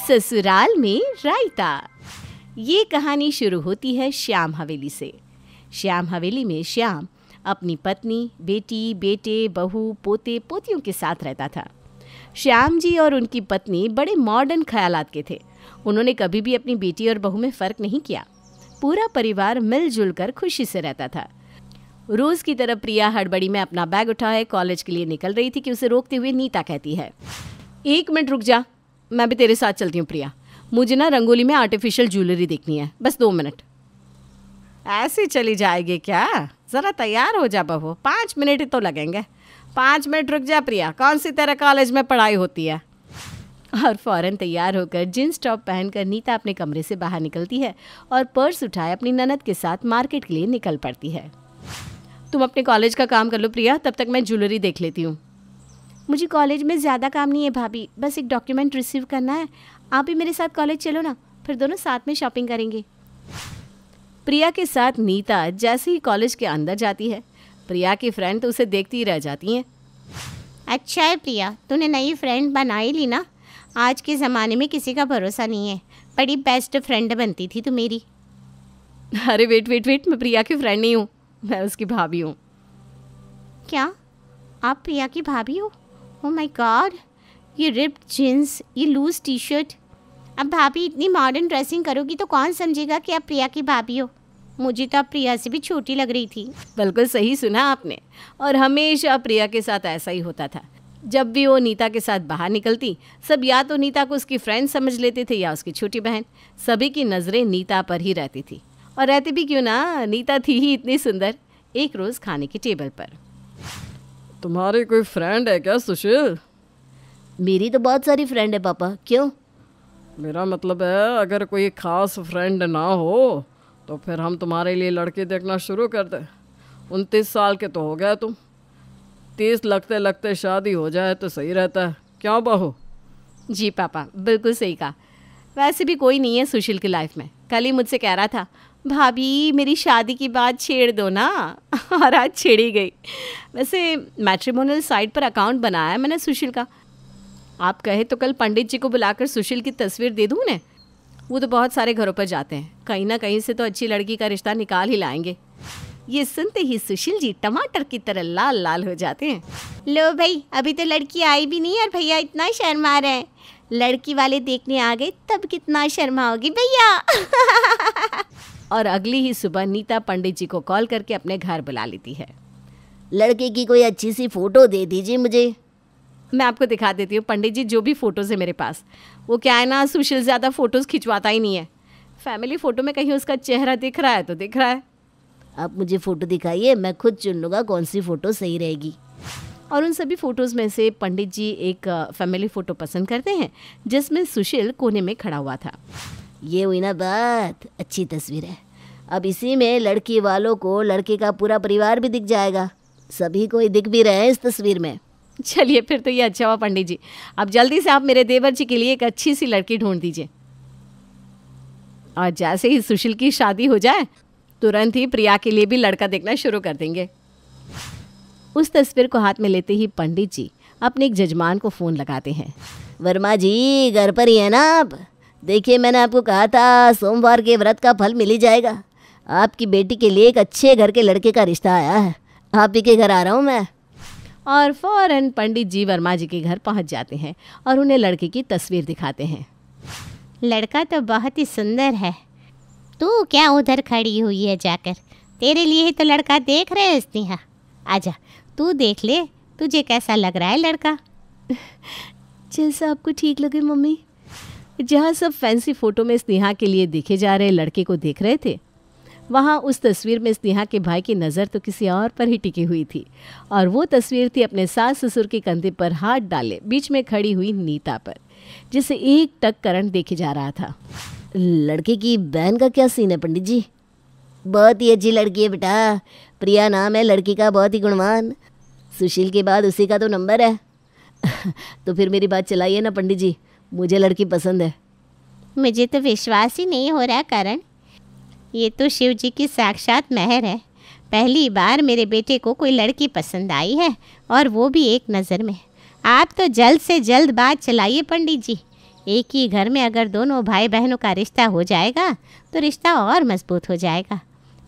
ससुराल में रायता ये कहानी शुरू होती है श्याम हवेली से श्याम हवेली में श्याम अपनी पत्नी बेटी बेटे बहू पोते पोतियों के साथ रहता था श्याम जी और उनकी पत्नी बड़े मॉडर्न ख्यालात के थे उन्होंने कभी भी अपनी बेटी और बहू में फ़र्क नहीं किया पूरा परिवार मिलजुल कर खुशी से रहता था रोज़ की तरह प्रिया हड़बड़ी में अपना बैग उठाए कॉलेज के लिए निकल रही थी कि उसे रोकते हुए नीता कहती है एक मिनट रुक जा मैं भी तेरे साथ चलती हूँ प्रिया मुझे ना रंगोली में आर्टिफिशियल ज्वेलरी देखनी है बस दो मिनट ऐसे चली जाएगी क्या ज़रा तैयार हो जा बहू पाँच मिनट ही तो लगेंगे पाँच मिनट रुक जा प्रिया कौन सी तरह कॉलेज में पढ़ाई होती है और फौरन तैयार होकर जींस टॉप पहनकर नीता अपने कमरे से बाहर निकलती है और पर्स उठाए अपनी ननद के साथ मार्केट के लिए निकल पड़ती है तुम अपने कॉलेज का काम कर लो प्रिया तब तक मैं ज्वेलरी देख लेती हूँ मुझे कॉलेज में ज़्यादा काम नहीं है भाभी बस एक डॉक्यूमेंट रिसीव करना है आप भी मेरे साथ कॉलेज चलो ना फिर दोनों साथ में शॉपिंग करेंगे प्रिया के साथ नीता जैसे ही कॉलेज के अंदर जाती है प्रिया की फ्रेंड तो उसे देखती ही रह जाती हैं अच्छा है प्रिया तूने नई फ्रेंड बना ही ली ना आज के ज़माने में किसी का भरोसा नहीं है बड़ी बेस्ट फ्रेंड बनती थी तू मेरी अरे वेट वेट वेट मैं प्रिया की फ्रेंड नहीं हूँ मैं उसकी भाभी हूँ क्या आप प्रिया की भाभी हो ओ माय गॉड ये रिप्ड जीन्स ये लूज टी शर्ट अब भाभी इतनी मॉडर्न ड्रेसिंग करोगी तो कौन समझेगा कि आप प्रिया की भाभी हो मुझे तो आप प्रिया से भी छोटी लग रही थी बिल्कुल सही सुना आपने और हमेशा प्रिया के साथ ऐसा ही होता था जब भी वो नीता के साथ बाहर निकलती सब या तो नीता को उसकी फ्रेंड समझ लेते थे या उसकी छोटी बहन सभी की नज़रें नीता पर ही रहती थी और रहती भी क्यों ना नीता थी ही इतनी सुंदर एक रोज़ खाने की टेबल पर तुम्हारी कोई फ्रेंड है क्या सुशील मेरी तो बहुत सारी फ्रेंड है पापा क्यों मेरा मतलब है अगर कोई खास फ्रेंड ना हो तो फिर हम तुम्हारे लिए लड़के देखना शुरू कर दे उनतीस साल के तो हो गया तुम तीस लगते लगते शादी हो जाए तो सही रहता है क्यों बहू जी पापा बिल्कुल सही कहा वैसे भी कोई नहीं है सुशील की लाइफ में कल ही मुझसे कह रहा था भाभी मेरी शादी की बात छेड़ दो ना और आज छेड़ी गई वैसे मैट्रिमोनल साइट पर अकाउंट बनाया है मैंने सुशील का आप कहे तो कल पंडित जी को बुलाकर सुशील की तस्वीर दे दूँ उन्हें वो तो बहुत सारे घरों पर जाते हैं कहीं ना कहीं से तो अच्छी लड़की का रिश्ता निकाल ही लाएंगे ये सुनते ही सुशील जी टमाटर की तरह लाल लाल हो जाते हैं लो भाई अभी तो लड़की आई भी नहीं और भैया इतना शर्मा रहे हैं लड़की वाले देखने आ गए तब कितना होगी भैया और अगली ही सुबह नीता पंडित जी को कॉल करके अपने घर बुला लेती है लड़के की कोई अच्छी सी फ़ोटो दे दीजिए मुझे मैं आपको दिखा देती हूँ पंडित जी जो भी फ़ोटोज़ है मेरे पास वो क्या है ना सुशील ज़्यादा फ़ोटोज़ खिंचवाता ही नहीं है फैमिली फ़ोटो में कहीं उसका चेहरा दिख रहा है तो दिख रहा है आप मुझे फ़ोटो दिखाइए मैं खुद चुन लूंगा कौन सी फ़ोटो सही रहेगी और उन सभी फ़ोटोज़ में से पंडित जी एक फैमिली फ़ोटो पसंद करते हैं जिसमें सुशील कोने में खड़ा हुआ था ये हुई ना बात अच्छी तस्वीर है अब इसी में लड़की वालों को लड़के का पूरा परिवार भी दिख जाएगा सभी को दिख भी रहे हैं इस तस्वीर में चलिए फिर तो ये अच्छा हुआ पंडित जी अब जल्दी से आप मेरे देवर जी के लिए एक अच्छी सी लड़की ढूंढ दीजिए और जैसे ही सुशील की शादी हो जाए तुरंत ही प्रिया के लिए भी लड़का देखना शुरू कर देंगे उस तस्वीर को हाथ में लेते ही पंडित जी अपने एक जजमान को फ़ोन लगाते हैं वर्मा जी घर पर ही है ना आप देखिए मैंने आपको कहा था सोमवार के व्रत का फल मिल ही जाएगा आपकी बेटी के लिए एक अच्छे घर के लड़के का रिश्ता आया है आप ही के घर आ रहा हूँ मैं और फौरन पंडित जी वर्मा जी के घर पहुँच जाते हैं और उन्हें लड़के की तस्वीर दिखाते हैं लड़का तो बहुत ही सुंदर है तू क्या उधर खड़ी हुई है जाकर तेरे लिए ही तो लड़का देख रहे हैं स्नेहा आजा तू देख ले तुझे कैसा लग रहा है लड़का जैसा आपको ठीक लगे मम्मी जहां सब फैंसी फोटो में स्नेहा के लिए देखे जा रहे लड़के को देख रहे थे वहां उस तस्वीर में स्नेहा के भाई की नज़र तो किसी और पर ही टिकी हुई थी और वो तस्वीर थी अपने सास ससुर के कंधे पर हाथ डाले बीच में खड़ी हुई नीता पर जिसे एक टक करण देखे जा रहा था लड़के की बहन का क्या सीन है पंडित जी बहुत ही अच्छी लड़की है बेटा प्रिया नाम है लड़की का बहुत ही गुणवान सुशील के बाद उसी का तो नंबर है तो फिर मेरी बात चलाइए ना पंडित जी मुझे लड़की पसंद है मुझे तो विश्वास ही नहीं हो रहा करण ये तो शिव जी की साक्षात मेहर है पहली बार मेरे बेटे को कोई लड़की पसंद आई है और वो भी एक नज़र में आप तो जल्द से जल्द बात चलाइए पंडित जी एक ही घर में अगर दोनों भाई बहनों का रिश्ता हो जाएगा तो रिश्ता और मजबूत हो जाएगा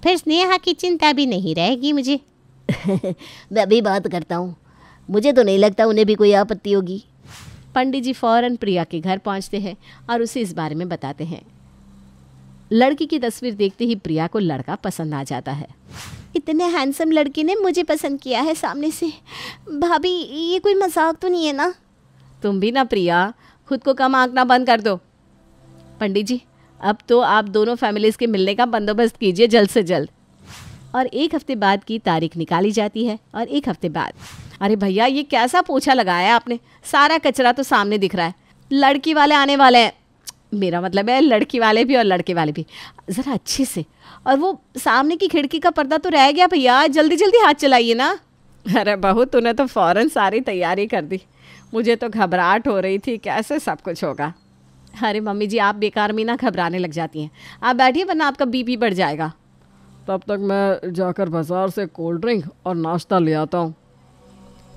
फिर स्नेहा की चिंता भी नहीं रहेगी मुझे मैं अभी बात करता हूँ मुझे तो नहीं लगता उन्हें भी कोई आपत्ति होगी पंडित जी फौरन प्रिया के घर पहुंचते हैं और उसे इस बारे में बताते हैं लड़की की तस्वीर देखते ही प्रिया को लड़का पसंद आ जाता है इतने हैंडसम लड़के ने मुझे पसंद किया है सामने से भाभी ये कोई मजाक तो नहीं है ना तुम भी ना प्रिया खुद को कम आंकना बंद कर दो पंडित जी अब तो आप दोनों फैमिलीज़ के मिलने का बंदोबस्त कीजिए जल्द से जल्द और एक हफ्ते बाद की तारीख निकाली जाती है और एक हफ्ते बाद अरे भैया ये कैसा पोछा लगाया आपने सारा कचरा तो सामने दिख रहा है लड़की वाले आने वाले हैं मेरा मतलब है लड़की वाले भी और लड़के वाले भी ज़रा अच्छे से और वो सामने की खिड़की का पर्दा तो रह गया भैया जल्दी जल्दी हाथ चलाइए ना अरे बहू तूने तो फ़ौरन सारी तैयारी कर दी मुझे तो घबराहट हो रही थी कैसे सब कुछ होगा अरे मम्मी जी आप बेकार में ना घबराने लग जाती हैं आप बैठिए वरना आपका बीपी बढ़ जाएगा तब तक मैं जाकर बाज़ार से कोल्ड ड्रिंक और नाश्ता ले आता हूँ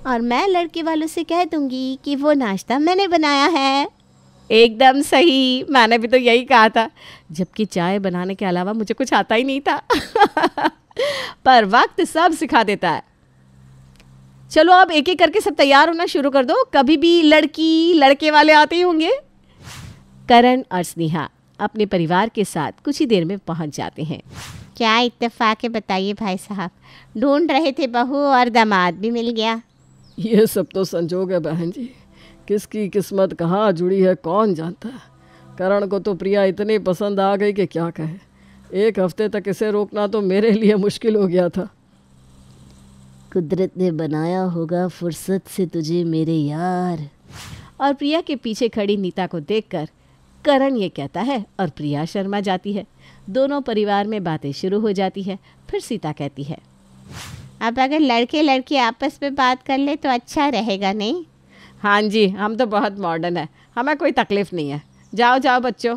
और मैं लड़के वालों से कह दूंगी कि वो नाश्ता मैंने बनाया है एकदम सही मैंने भी तो यही कहा था जबकि चाय बनाने के अलावा मुझे कुछ आता ही नहीं था पर वक्त सब सिखा देता है चलो अब एक एक करके सब तैयार होना शुरू कर दो कभी भी लड़की लड़के वाले आते ही होंगे करण और स्नेहा अपने परिवार के साथ कुछ ही देर में पहुंच जाते हैं क्या इतफाक है बताइए भाई साहब ढूंढ रहे थे बहू और दामाद भी मिल गया ये सब तो संजोग है बहन जी किसकी किस्मत कहाँ जुड़ी है कौन जानता है करण को तो प्रिया इतनी पसंद आ गई कि क्या कहे एक हफ्ते तक इसे रोकना तो मेरे लिए मुश्किल हो गया था कुदरत ने बनाया होगा फुर्सत से तुझे मेरे यार और प्रिया के पीछे खड़ी नीता को देखकर करण ये कहता है और प्रिया शर्मा जाती है दोनों परिवार में बातें शुरू हो जाती है फिर सीता कहती है अब अगर लड़के लड़की आपस में बात कर ले तो अच्छा रहेगा नहीं हाँ जी हम तो बहुत मॉडर्न है हमें कोई तकलीफ़ नहीं है जाओ जाओ बच्चों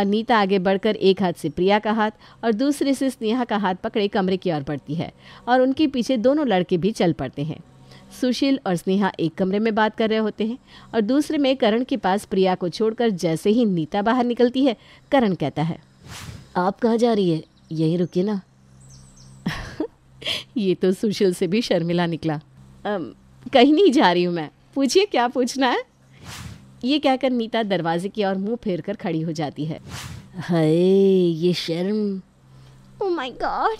अनीता आगे बढ़कर एक हाथ से प्रिया का हाथ और दूसरे से स्नेहा का हाथ पकड़े कमरे की ओर बढ़ती है और उनके पीछे दोनों लड़के भी चल पड़ते हैं सुशील और स्नेहा एक कमरे में बात कर रहे होते हैं और दूसरे में करण के पास प्रिया को छोड़कर जैसे ही नीता बाहर निकलती है करण कहता है आप कहाँ जा रही है यहीं रुकिए ना ये तो सुशील से भी शर्मिला निकला कहीं नहीं जा रही हूँ मैं पूछिए क्या पूछना है ये कहकर नीता दरवाजे की ओर मुंह फेर कर खड़ी हो जाती है हाय ये शर्म ओ माय गॉड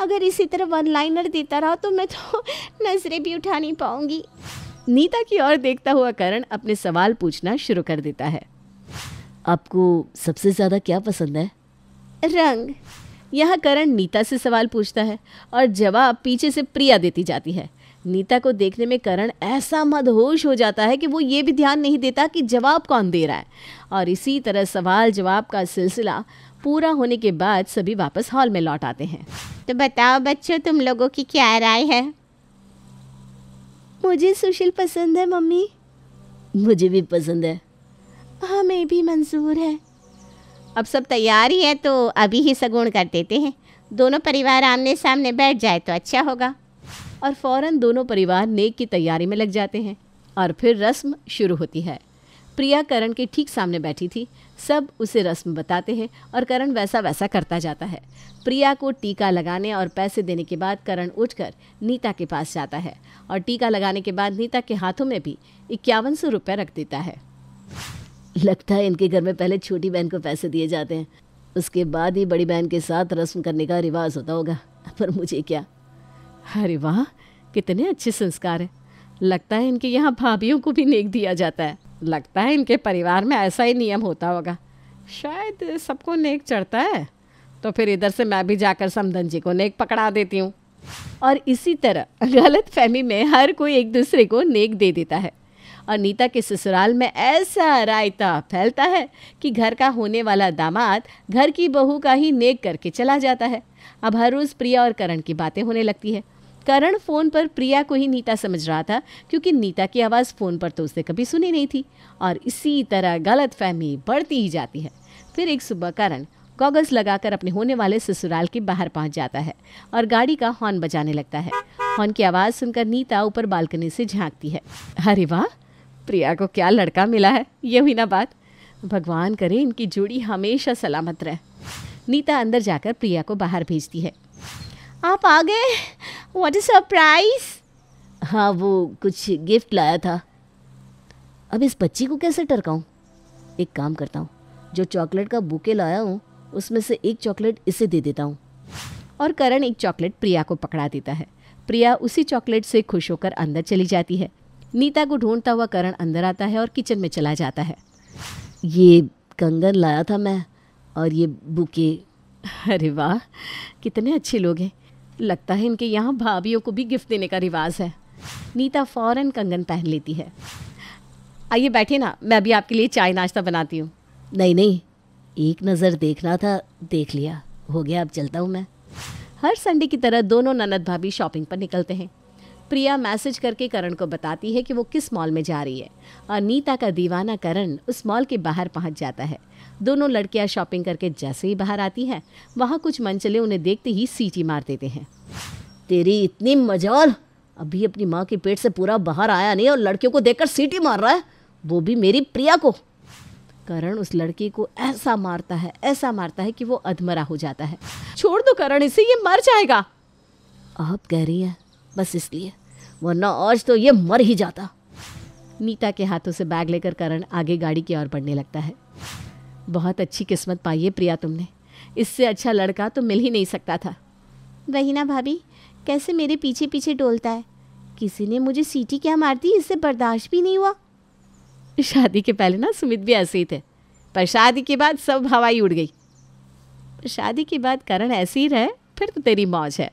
अगर इसी तरह वन लाइनर देता रहा तो मैं तो नजरें भी उठा नहीं पाऊंगी नीता की ओर देखता हुआ करण अपने सवाल पूछना शुरू कर देता है आपको सबसे ज़्यादा क्या पसंद है रंग यहाँ करण नीता से सवाल पूछता है और जवाब पीछे से प्रिया देती जाती है नीता को देखने में करण ऐसा मदहोश हो जाता है कि वो ये भी ध्यान नहीं देता कि जवाब कौन दे रहा है और इसी तरह सवाल जवाब का सिलसिला पूरा होने के बाद सभी वापस हॉल में लौट आते हैं तो बताओ बच्चों तुम लोगों की क्या राय है मुझे सुशील पसंद है मम्मी मुझे भी पसंद है हमें भी मंजूर है अब सब तैयार ही है तो अभी ही सगुण कर देते हैं दोनों परिवार आमने सामने बैठ जाए तो अच्छा होगा और फौरन दोनों परिवार नेक की तैयारी में लग जाते हैं और फिर रस्म शुरू होती है प्रिया करण के ठीक सामने बैठी थी सब उसे रस्म बताते हैं और करण वैसा वैसा करता जाता है प्रिया को टीका लगाने और पैसे देने के बाद करण उठकर नीता के पास जाता है और टीका लगाने के बाद नीता के हाथों में भी इक्यावन सौ रुपये रख देता है लगता है इनके घर में पहले छोटी बहन को पैसे दिए जाते हैं उसके बाद ही बड़ी बहन के साथ रस्म करने का रिवाज होता होगा पर मुझे क्या अरे वाह कितने अच्छे संस्कार हैं लगता है इनके यहाँ भाभीियों को भी नेक दिया जाता है लगता है इनके परिवार में ऐसा ही नियम होता होगा शायद सबको नेक चढ़ता है तो फिर इधर से मैं भी जाकर समधन जी को नेक पकड़ा देती हूँ और इसी तरह गलत फहमी में हर कोई एक दूसरे को नेक दे देता है अनीता के ससुराल में ऐसा रायता फैलता है कि घर का होने वाला दामाद घर की बहू का ही नेक करके चला जाता है अब हर रोज़ प्रिया और करण की बातें होने लगती है करण फ़ोन पर प्रिया को ही नीता समझ रहा था क्योंकि नीता की आवाज़ फ़ोन पर तो उसने कभी सुनी नहीं थी और इसी तरह गलत फहमी बढ़ती ही जाती है फिर एक सुबह करण गॉगल्स लगाकर अपने होने वाले ससुराल के बाहर पहुंच जाता है और गाड़ी का हॉर्न बजाने लगता है हॉर्न की आवाज़ सुनकर नीता ऊपर बालकनी से झांकती है अरे वाह प्रिया को क्या लड़का मिला है ये हुई ना बात भगवान करे इनकी जोड़ी हमेशा सलामत रहे नीता अंदर जाकर प्रिया को बाहर भेजती है आप आ गए व्हाट इज सरप्राइज हाँ वो कुछ गिफ्ट लाया था अब इस बच्ची को कैसे टरकाऊँ एक काम करता हूँ जो चॉकलेट का बुके लाया हूँ उसमें से एक चॉकलेट इसे दे देता हूँ और करण एक चॉकलेट प्रिया को पकड़ा देता है प्रिया उसी चॉकलेट से खुश होकर अंदर चली जाती है नीता को ढूंढता हुआ करण अंदर आता है और किचन में चला जाता है ये कंगन लाया था मैं और ये बुके अरे वाह कितने अच्छे लोग हैं लगता है इनके यहाँ भाभीियों को भी गिफ्ट देने का रिवाज है नीता फ़ौरन कंगन पहन लेती है आइए बैठे ना मैं अभी आपके लिए चाय नाश्ता बनाती हूँ नहीं नहीं एक नज़र देखना था देख लिया हो गया अब चलता हूँ मैं हर संडे की तरह दोनों ननद भाभी शॉपिंग पर निकलते हैं प्रिया मैसेज करके करण को बताती है कि वो किस मॉल में जा रही है और नीता का दीवाना करण उस मॉल के बाहर पहुंच जाता है दोनों लड़कियां शॉपिंग करके जैसे ही बाहर आती हैं वहां कुछ मंचले उन्हें देखते ही सीटी मार देते हैं तेरी इतनी मजाल अभी अपनी माँ के पेट से पूरा बाहर आया नहीं और लड़कियों को देखकर सीटी मार रहा है वो भी मेरी प्रिया को करण उस लड़की को ऐसा मारता है ऐसा मारता है कि वो अधमरा हो जाता है छोड़ दो करण इसे ये मर जाएगा आप कह रही हैं बस इसलिए वरना आज तो ये मर ही जाता नीता के हाथों से बैग लेकर करण आगे गाड़ी की ओर बढ़ने लगता है बहुत अच्छी किस्मत पाई है प्रिया तुमने इससे अच्छा लड़का तो मिल ही नहीं सकता था वही ना भाभी कैसे मेरे पीछे पीछे डोलता है किसी ने मुझे सीटी क्या मार दी इससे बर्दाश्त भी नहीं हुआ शादी के पहले ना सुमित भी ऐसे ही थे पर शादी के बाद सब हवाई उड़ गई शादी के बाद करण ऐसे ही रहे फिर तो तेरी मौज है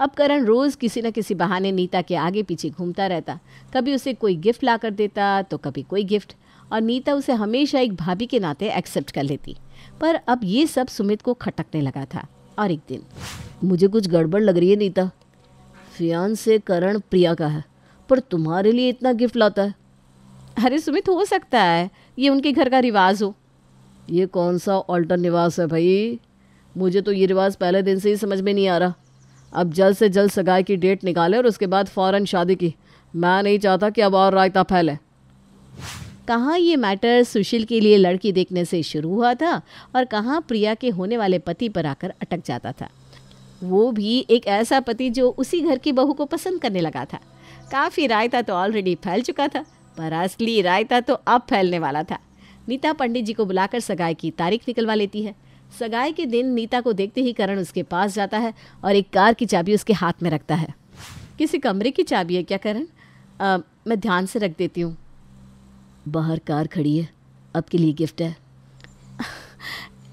अब करण रोज़ किसी न किसी बहाने नीता के आगे पीछे घूमता रहता कभी उसे कोई गिफ्ट ला कर देता तो कभी कोई गिफ्ट और नीता उसे हमेशा एक भाभी के नाते एक्सेप्ट कर लेती पर अब ये सब सुमित को खटकने लगा था और एक दिन मुझे कुछ गड़बड़ लग रही है नीता फियान से करण प्रिया का है पर तुम्हारे लिए इतना गिफ्ट लाता है अरे सुमित हो सकता है ये उनके घर का रिवाज हो ये कौन सा ऑल्टर निवास है भाई मुझे तो ये रिवाज पहले दिन से ही समझ में नहीं आ रहा अब जल्द से जल्द सगाई की डेट निकालें और उसके बाद फ़ौर शादी की मैं नहीं चाहता कि अब और रायता फैले कहाँ ये मैटर सुशील के लिए लड़की देखने से शुरू हुआ था और कहाँ प्रिया के होने वाले पति पर आकर अटक जाता था वो भी एक ऐसा पति जो उसी घर की बहू को पसंद करने लगा था काफ़ी रायता तो ऑलरेडी फैल चुका था पर असली रायता तो अब फैलने वाला था नीता पंडित जी को बुलाकर सगाई की तारीख निकलवा लेती है सगाई के दिन नीता को देखते ही करण उसके पास जाता है और एक कार की चाबी उसके हाथ में रखता है किसी कमरे की चाबी है क्या करण मैं ध्यान से रख देती हूँ बाहर कार खड़ी है आपके लिए गिफ्ट है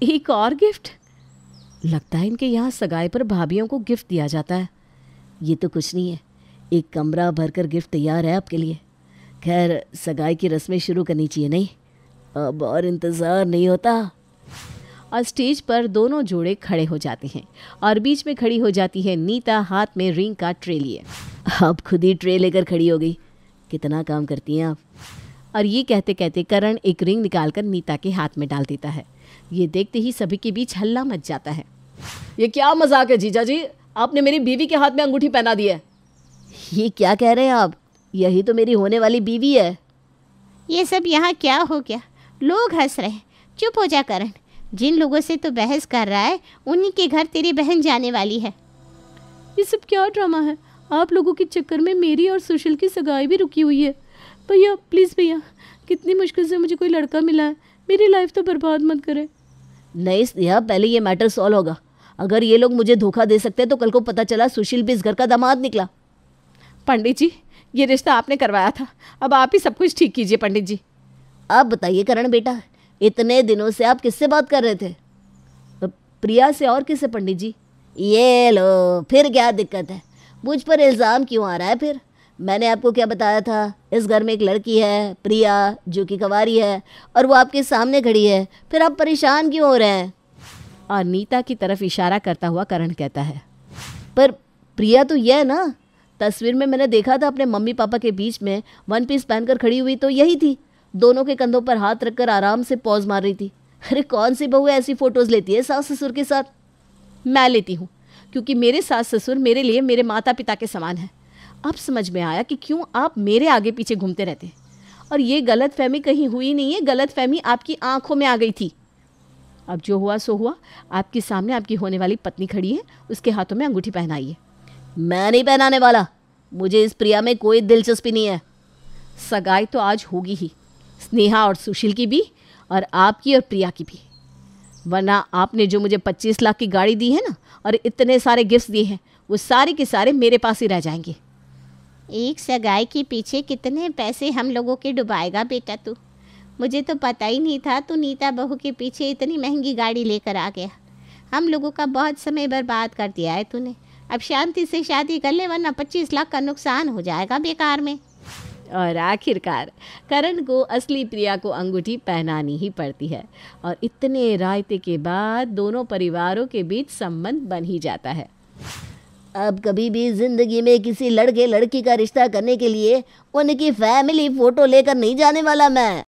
एक और गिफ्ट लगता है इनके यहाँ सगाई पर भाभीियों को गिफ्ट दिया जाता है ये तो कुछ नहीं है एक कमरा भरकर गिफ्ट तैयार है आपके लिए खैर सगाई की रस्में शुरू करनी चाहिए नहीं अब और इंतज़ार नहीं होता और स्टेज पर दोनों जोड़े खड़े हो जाते हैं और बीच में खड़ी हो जाती है नीता हाथ में रिंग का ट्रे लिए अब खुद ही ट्रे लेकर खड़ी हो गई कितना काम करती हैं आप और ये कहते कहते करण एक रिंग निकालकर नीता के हाथ में डाल देता है ये देखते ही सभी के बीच हल्ला मच जाता है ये क्या मजाक है जीजा जी आपने मेरी बीवी के हाथ में अंगूठी पहना दी है ये क्या कह रहे हैं आप यही तो मेरी होने वाली बीवी है ये सब यहाँ क्या हो गया लोग हंस रहे हैं चुप हो जा करण जिन लोगों से तो बहस कर रहा है उन्हीं के घर तेरी बहन जाने वाली है ये सब क्या ड्रामा है आप लोगों के चक्कर में मेरी और सुशील की सगाई भी रुकी हुई है भैया प्लीज़ भैया कितनी मुश्किल से मुझे कोई लड़का मिला है मेरी लाइफ तो बर्बाद मत करे नहीं स्नेहा पहले ये मैटर सॉल्व होगा अगर ये लोग मुझे धोखा दे सकते हैं तो कल को पता चला सुशील भी इस घर का दामाद निकला पंडित जी ये रिश्ता आपने करवाया था अब आप ही सब कुछ ठीक कीजिए पंडित जी आप बताइए करण बेटा इतने दिनों से आप किससे बात कर रहे थे तो प्रिया से और किससे पंडित जी ये लो फिर क्या दिक्कत है मुझ पर इल्ज़ाम क्यों आ रहा है फिर मैंने आपको क्या बताया था इस घर में एक लड़की है प्रिया जो कि कवारी है और वो आपके सामने खड़ी है फिर आप परेशान क्यों हो रहे हैं और नीता की तरफ इशारा करता हुआ करण कहता है पर प्रिया तो यह है ना तस्वीर में मैंने देखा था अपने मम्मी पापा के बीच में वन पीस पहनकर खड़ी हुई तो यही थी दोनों के कंधों पर हाथ रखकर आराम से पॉज मार रही थी अरे कौन सी बहू ऐसी फ़ोटोज़ लेती है सास ससुर के साथ मैं लेती हूँ क्योंकि मेरे सास ससुर मेरे लिए मेरे माता पिता के समान हैं अब समझ में आया कि क्यों आप मेरे आगे पीछे घूमते रहते हैं और ये गलत फहमी कहीं हुई नहीं है गलत फहमी आपकी आंखों में आ गई थी अब जो हुआ सो हुआ आपके सामने आपकी होने वाली पत्नी खड़ी है उसके हाथों में अंगूठी पहनाइए मैं नहीं पहनाने वाला मुझे इस प्रिया में कोई दिलचस्पी नहीं है सगाई तो आज होगी ही स्नेहा और सुशील की भी और आपकी और प्रिया की भी वरना आपने जो मुझे 25 लाख की गाड़ी दी है ना और इतने सारे गिफ्ट्स दिए हैं वो सारे के सारे मेरे पास ही रह जाएंगे एक सगाई के पीछे कितने पैसे हम लोगों के डुबाएगा बेटा तू मुझे तो पता ही नहीं था तू नीता बहू के पीछे इतनी महंगी गाड़ी लेकर आ गया हम लोगों का बहुत समय बर्बाद कर दिया है तूने अब शांति से शादी कर ले वरना पच्चीस लाख का नुकसान हो जाएगा बेकार में और आखिरकार करण को असली प्रिया को अंगूठी पहनानी ही पड़ती है और इतने रायते के बाद दोनों परिवारों के बीच संबंध बन ही जाता है अब कभी भी जिंदगी में किसी लड़के लड़की का रिश्ता करने के लिए उनकी फैमिली फोटो लेकर नहीं जाने वाला मैं